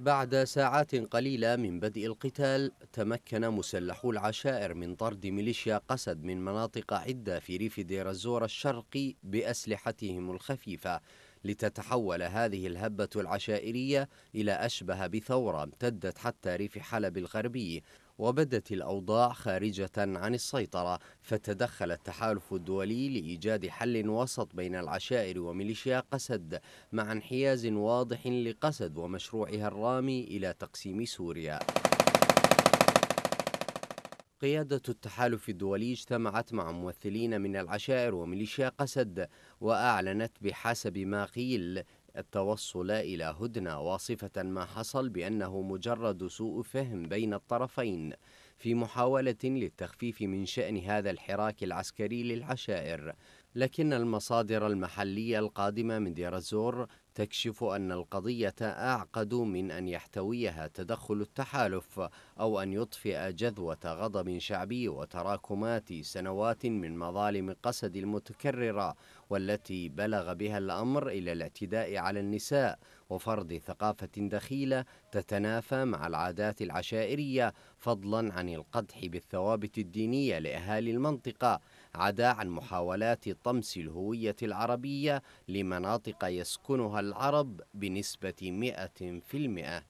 بعد ساعات قليلة من بدء القتال تمكن مسلحو العشائر من طرد ميليشيا قسد من مناطق عدة في ريف دير الزور الشرقي بأسلحتهم الخفيفة لتتحول هذه الهبة العشائرية إلى أشبه بثورة امتدت حتى ريف حلب الغربي وبدت الأوضاع خارجة عن السيطرة فتدخل التحالف الدولي لإيجاد حل وسط بين العشائر وميليشيا قسد مع انحياز واضح لقسد ومشروعها الرامي إلى تقسيم سوريا قيادة التحالف الدولي اجتمعت مع ممثلين من العشائر وميليشيا قسد وأعلنت بحسب ما قيل التوصل إلى هدنة واصفة ما حصل بأنه مجرد سوء فهم بين الطرفين في محاولة للتخفيف من شأن هذا الحراك العسكري للعشائر لكن المصادر المحلية القادمة من الزور تكشف أن القضية أعقد من أن يحتويها تدخل التحالف أو أن يطفئ جذوة غضب شعبي وتراكمات سنوات من مظالم قسد المتكررة والتي بلغ بها الأمر إلى الاعتداء على النساء وفرض ثقافة دخيلة تتنافى مع العادات العشائرية فضلا عن القدح بالثوابت الدينية لأهالي المنطقة عدا عن محاولات طمس الهوية العربية لمناطق يسكنها العرب بنسبة 100%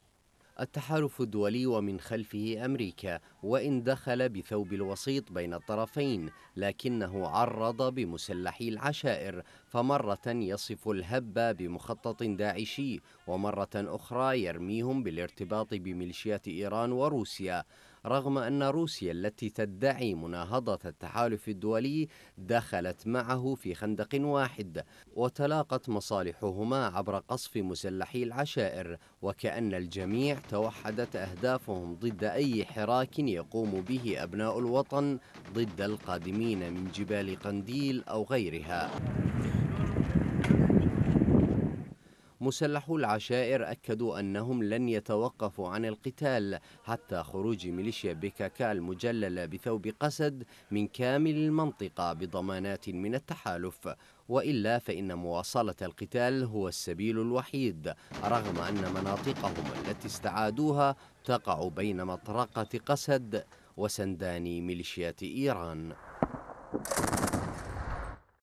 التحالف الدولي ومن خلفه أمريكا وإن دخل بثوب الوسيط بين الطرفين لكنه عرض بمسلحي العشائر فمرة يصف الهب بمخطط داعشي ومرة أخرى يرميهم بالارتباط بميليشيات إيران وروسيا رغم أن روسيا التي تدعي مناهضة التحالف الدولي دخلت معه في خندق واحد وتلاقت مصالحهما عبر قصف مسلحي العشائر وكأن الجميع توحدت أهدافهم ضد أي حراك يقوم به أبناء الوطن ضد القادمين من جبال قنديل أو غيرها مسلحو العشائر أكدوا أنهم لن يتوقفوا عن القتال حتى خروج ميليشيا بيكاكا المجللة بثوب قسد من كامل المنطقة بضمانات من التحالف وإلا فإن مواصلة القتال هو السبيل الوحيد رغم أن مناطقهم التي استعادوها تقع بين مطرقة قسد وسندان ميليشيات إيران